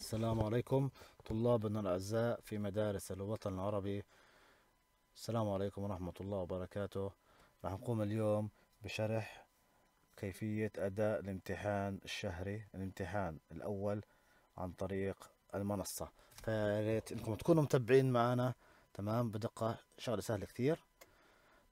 السلام عليكم طلابنا الأعزاء في مدارس الوطن العربي السلام عليكم ورحمة الله وبركاته راح نقوم اليوم بشرح كيفية أداء الامتحان الشهري الامتحان الأول عن طريق المنصة فياريت إنكم تكونوا متابعين معنا تمام بدقة شغلة سهلة كثير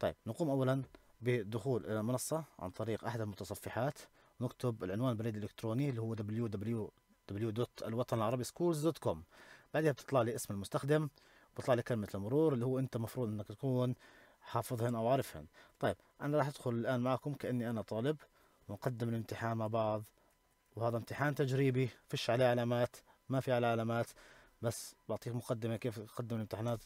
طيب نقوم أولا بدخول إلى المنصة عن طريق أحد المتصفحات نكتب العنوان البريد الإلكتروني اللي هو www www.alwatanarabischools.com بعدها بتطلع لي اسم المستخدم بطلع لي كلمة المرور اللي هو أنت مفروض أنك تكون حافظهن أو عارفهن طيب أنا راح أدخل الآن معكم كأني أنا طالب ونقدم الامتحان مع بعض وهذا امتحان تجريبي فيش عليه علامات ما في عليه علامات بس بعطيك مقدمة كيف أقدم الامتحانات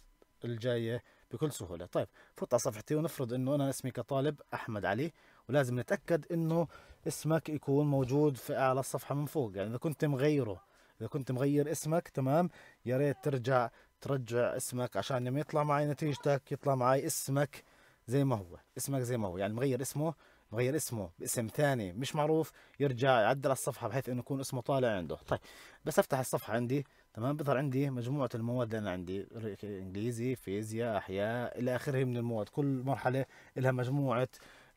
الجاية بكل سهوله طيب فوت على صفحتي ونفرض انه انا اسمي كطالب احمد علي ولازم نتاكد انه اسمك يكون موجود في اعلى الصفحه من فوق يعني اذا كنت مغيره اذا كنت مغير اسمك تمام يا ريت ترجع ترجع اسمك عشان لما يطلع معي نتيجتك يطلع معي اسمك زي ما هو اسمك زي ما هو يعني مغير اسمه بغير اسمه باسم ثاني مش معروف يرجع يعدل على الصفحه بحيث انه يكون اسمه طالع عنده طيب بس افتح الصفحه عندي تمام بظهر عندي مجموعه المواد اللي انا عندي انجليزي فيزياء احياء الى اخره من المواد كل مرحله لها مجموعه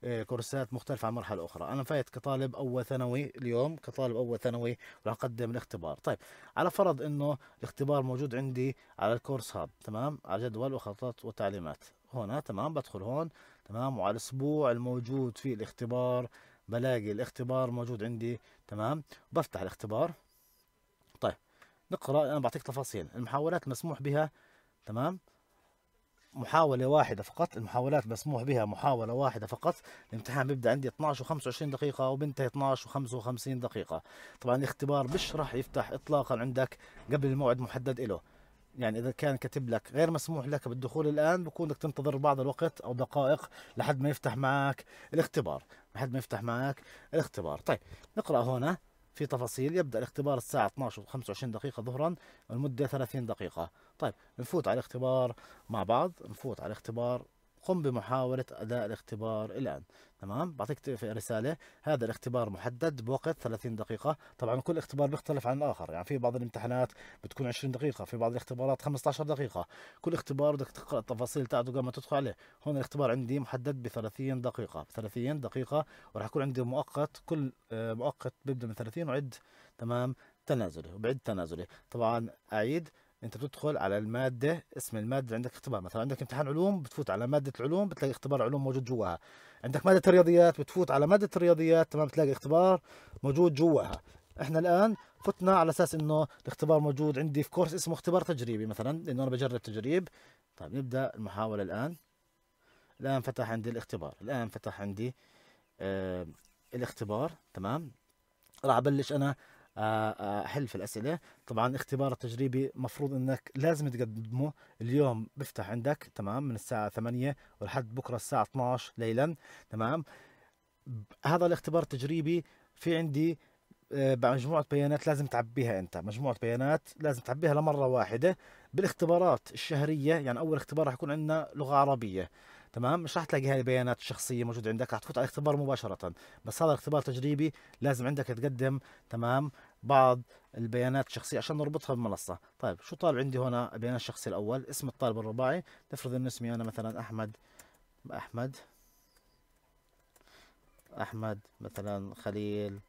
آه، كورسات مختلفة عن مرحلة أخرى أنا فايت كطالب أول ثانوي اليوم كطالب أول ثانوي راح أقدم الاختبار طيب على فرض أنه الاختبار موجود عندي على الكورس هاب تمام على جدول وخطط وتعليمات هنا تمام بدخل هون تمام وعلى الاسبوع الموجود فيه الاختبار بلاقي الاختبار موجود عندي تمام بفتح الاختبار طيب نقرا انا بعطيك تفاصيل المحاولات مسموح بها تمام محاولة واحدة فقط المحاولات مسموح بها محاولة واحدة فقط الامتحان بيبدأ عندي 12 و 25 دقيقة وبينتهي 12 و 55 دقيقة طبعا الاختبار مش راح يفتح اطلاقا عندك قبل الموعد محدد له يعني اذا كان كاتب لك غير مسموح لك بالدخول الان بكون بدك تنتظر بعض الوقت او دقائق لحد ما يفتح معك الاختبار لحد ما يفتح معك الاختبار طيب نقرا هنا في تفاصيل يبدا الاختبار الساعه 12 و25 دقيقه ظهرا المده 30 دقيقه طيب نفوت على الاختبار مع بعض نفوت على الاختبار قم بمحاولة أداء الاختبار الآن تمام بعطيك رسالة هذا الاختبار محدد بوقت 30 دقيقة طبعا كل اختبار بيختلف عن الآخر يعني في بعض الامتحانات بتكون 20 دقيقة في بعض الاختبارات 15 دقيقة كل اختبار بدك تقرأ التفاصيل تاعته قبل ما تدخل عليه هون الاختبار عندي محدد ب 30 دقيقة 30 دقيقة وراح يكون عندي مؤقت كل آه، مؤقت بيبدأ من 30 وعد تمام تنازلي وبعد تنازلي طبعا أعيد انت بتدخل على الماده اسم الماده عندك اختبار مثلا عندك امتحان علوم بتفوت على ماده العلوم بتلاقي اختبار علوم موجود جواها عندك ماده الرياضيات بتفوت على ماده الرياضيات تمام بتلاقي اختبار موجود جواها احنا الان فتنا على اساس انه الاختبار موجود عندي في كورس اسمه اختبار تجريبي مثلا لانه انا بجرب تجريب طيب نبدا المحاوله الان الان فتح عندي الاختبار الان فتح عندي آه الاختبار تمام راح ابلش انا احل في الاسئله طبعا اختبار التجريبي مفروض انك لازم تقدمه اليوم بفتح عندك تمام من الساعه 8 ولحد بكره الساعه 12 ليلا تمام هذا الاختبار التجريبي في عندي آه، مجموعة بيانات لازم تعبيها أنت مجموعة بيانات لازم تعبيها لمرة واحدة بالاختبارات الشهرية يعني أول اختبار راح يكون عندنا لغة عربية تمام مش راح تلاقي هاي البيانات الشخصيه موجوده عندك راح تفوت على الاختبار مباشره بس هذا الاختبار تجريبي لازم عندك تقدم تمام بعض البيانات الشخصيه عشان نربطها بالمنصه طيب شو طالب عندي هنا البيانات الشخصيه الاول اسم الطالب الرباعي نفرض ان اسمي انا مثلا احمد احمد احمد مثلا خليل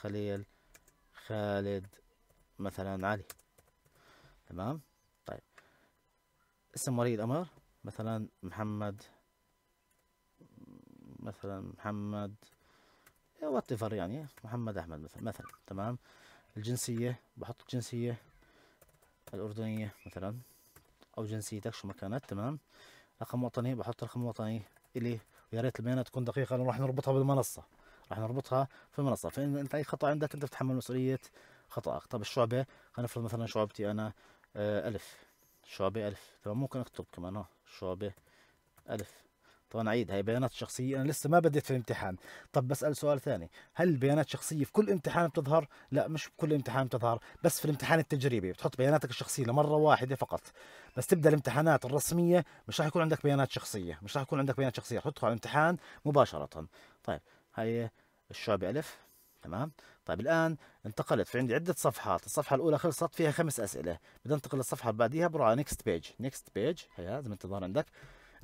خليل خالد مثلا علي تمام طيب اسم ولي الامر مثلا محمد مثلا محمد واتفر يعني محمد احمد مثلا مثلا تمام الجنسيه بحط الجنسيه الاردنيه مثلا او جنسيتك شو ما كانت تمام رقم وطني بحط رقم وطني الي ويا ريت البيانات تكون دقيقه لانه راح نربطها بالمنصه راح نربطها في المنصه فان انت اي خطا عندك انت بتتحمل مسؤوليه خطاك طب الشعبه خلينا نفرض مثلا شعبتي انا آه، ألف شعبة ألف طبعا ممكن أكتب كمان أهو شعبة ألف طبعا عيد هي بيانات شخصية أنا لسه ما بديت في الامتحان طب بسأل سؤال ثاني هل البيانات الشخصية في كل امتحان بتظهر؟ لا مش بكل امتحان بتظهر بس في الامتحان التجريبي بتحط بياناتك الشخصية لمرة واحدة فقط بس تبدأ الامتحانات الرسمية مش راح يكون عندك بيانات شخصية مش راح يكون عندك بيانات شخصية رح تدخل على الامتحان مباشرة طيب هي الشعبة ألف تمام طيب الان انتقلت في عندي عده صفحات الصفحه الاولى خلصت فيها خمس اسئله بدي انتقل للصفحه اللي بعديها بروح على نيكست بيج نيكست بيج هي زي ما عندك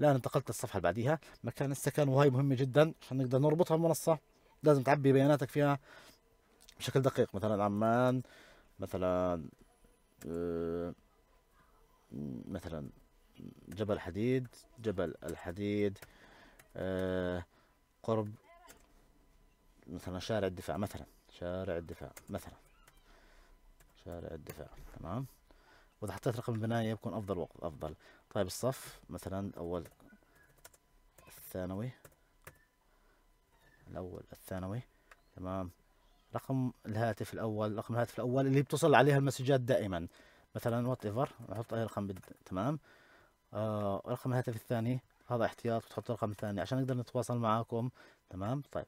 الان انتقلت للصفحه اللي بعديها مكان السكن وهي مهمه جدا عشان نقدر نربطها بالمنصه لازم تعبي بياناتك فيها بشكل دقيق مثلا عمان مثلا آه، مثلا جبل حديد جبل الحديد آه، قرب مثلا شارع الدفاع مثلا شارع الدفاع مثلا شارع الدفاع تمام واذا حطيت رقم البنايه بكون افضل وقت افضل طيب الصف مثلا اول الثانوي الاول الثانوي تمام رقم الهاتف الاول رقم الهاتف الاول اللي بتصل عليها المسجات دائما مثلا وات ايفر نحط اي رقم بد... تمام آه رقم الهاتف الثاني هذا احتياط بتحط رقم ثاني عشان نقدر نتواصل معاكم تمام طيب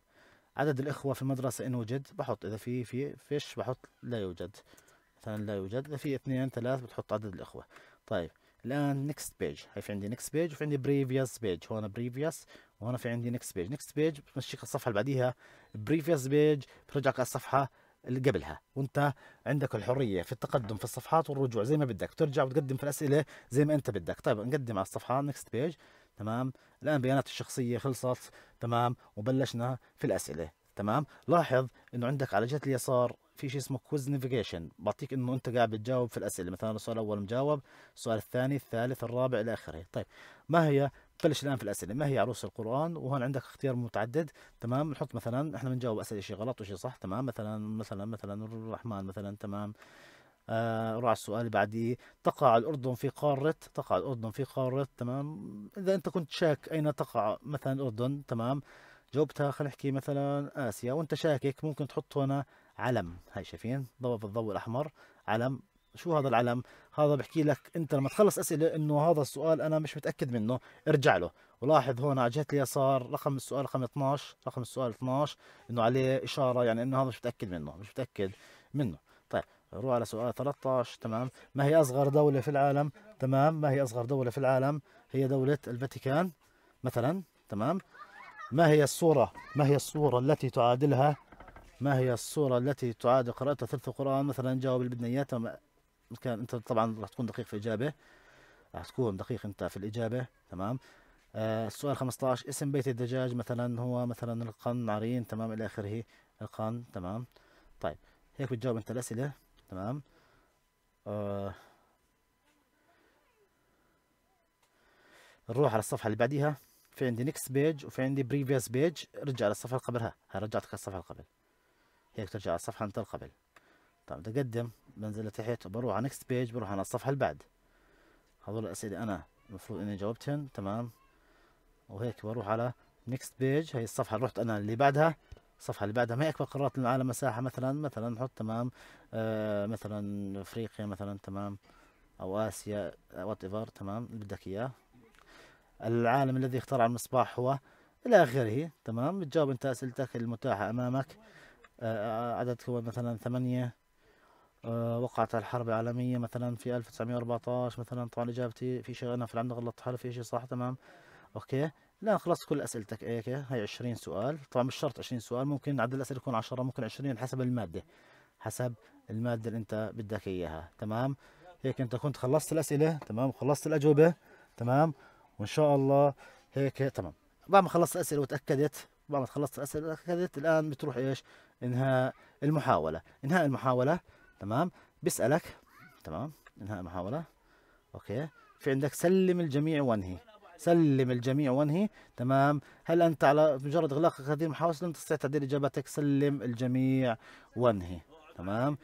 عدد الإخوة في المدرسة إن وجد بحط إذا في في فيش بحط لا يوجد مثلا لا يوجد إذا في اثنين ثلاث بتحط عدد الإخوة طيب الآن نكست بيج هاي في عندي نكست بيج وفي عندي بريفيوس بيج هون بريفيوس وهنا في عندي نكست بيج نكست بيج بتمشيك الصفحة اللي بعديها بريفيوس بيج بترجعك على الصفحة اللي قبلها وانت عندك الحريه في التقدم في الصفحات والرجوع زي ما بدك ترجع وتقدم في الاسئله زي ما انت بدك طيب نقدم على الصفحه نكست بيج تمام الان بيانات الشخصيه خلصت تمام وبلشنا في الاسئله تمام لاحظ انه عندك على جهه اليسار في شيء اسمه كويز نافيجيشن بعطيك انه انت قاعد بتجاوب في الاسئله مثلا السؤال الاول مجاوب السؤال الثاني الثالث الرابع الى اخره طيب ما هي بلش الان في الاسئله ما هي عروس القران وهون عندك اختيار متعدد تمام نحط مثلا احنا بنجاوب اسئله شيء غلط وشيء صح تمام مثلا مثلا مثلا الرحمن مثلا تمام آه، راعي السؤال اللي بعديه تقع الأردن في قارة تقع الأردن في قارة تمام إذا أنت كنت شاك أين تقع مثلا الأردن تمام جاوبتها خلينا نحكي مثلا آسيا وأنت شاكك ممكن تحط هنا علم هاي شايفين ضوء بالضوء الأحمر علم شو هذا إيه. العلم هذا بحكي لك انت لما تخلص اسئله انه هذا السؤال انا مش متاكد منه ارجع له ولاحظ هون على جهه اليسار رقم السؤال رقم 12 رقم السؤال 12 انه عليه اشاره يعني انه هذا مش متاكد منه مش متاكد منه روح على سؤال 13 تمام ما هي أصغر دولة في العالم تمام ما هي أصغر دولة في العالم هي دولة الفاتيكان مثلا تمام ما هي الصورة ما هي الصورة التي تعادلها ما هي الصورة التي تعادل قراءتها ثلث القرآن مثلا جاوب اللي بدنا إياه كان أنت طبعا راح تكون دقيق في الإجابة راح تكون دقيق أنت في الإجابة تمام آه السؤال 15 اسم بيت الدجاج مثلا هو مثلا القن عرين تمام إلى آخره القن تمام طيب هيك بتجاوب أنت الأسئلة تمام آه نروح على الصفحه اللي بعديها في عندي نكست بيج وفي عندي بريفيوس بيج رجع للصفحه اللي قبلها هاي رجعتك على الصفحه اللي قبل هيك ترجع على الصفحه انت اللي قبل طيب بدي اقدم بنزل لتحت وبروح على نكست بيج بروح على الصفحه اللي بعد هذول الاسئله انا المفروض اني جاوبتهم تمام وهيك بروح على نكست بيج هي الصفحه اللي رحت انا اللي بعدها الصفحه اللي بعدها ما هي اكبر قارات العالم مساحه مثلا مثلا نحط تمام آه مثلا افريقيا مثلا تمام او اسيا وات آه، ايفر تمام اللي بدك اياه العالم الذي اخترع المصباح هو الى اخره تمام بتجاوب انت اسئلتك المتاحه امامك آه, آه، عدد هو مثلا ثمانية آه وقعت الحرب العالمية مثلا في 1914 مثلا طبعا اجابتي في شيء انا في عندي غلط حرف في شيء صح تمام اوكي الان خلصت كل اسئلتك هيك هي 20 سؤال طبعا مش شرط 20 سؤال ممكن عدد الاسئله يكون 10 ممكن 20 حسب الماده حسب الماده اللي انت بدك اياها تمام هيك انت كنت خلصت الاسئله تمام خلصت الاجوبه تمام وان شاء الله هيك تمام بعد ما خلصت الاسئله وتاكدت بعد ما خلصت الاسئله وتاكدت الان بتروح ايش انهاء المحاوله انهاء المحاوله تمام بيسالك تمام انهاء المحاوله اوكي في عندك سلم الجميع وانهي سلم الجميع وانهي تمام هل أنت على مجرد إغلاقك هذه المحاوس لم تستطيع تعديل إجابتك سلم الجميع وانهي تمام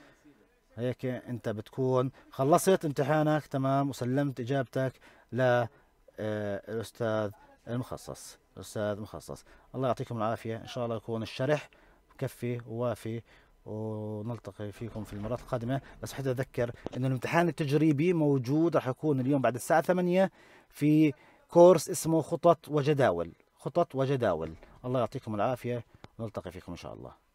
هيك أنت بتكون خلصت امتحانك تمام وسلمت إجابتك للأستاذ آه، المخصص الأستاذ المخصص الله يعطيكم العافية إن شاء الله يكون الشرح كفي ووافي ونلتقي فيكم في المرات القادمة بس حتى أذكر أنه الامتحان التجريبي موجود راح يكون اليوم بعد الساعة 8 في كورس اسمه خطط وجداول خطط وجداول الله يعطيكم العافية ونلتقي فيكم إن شاء الله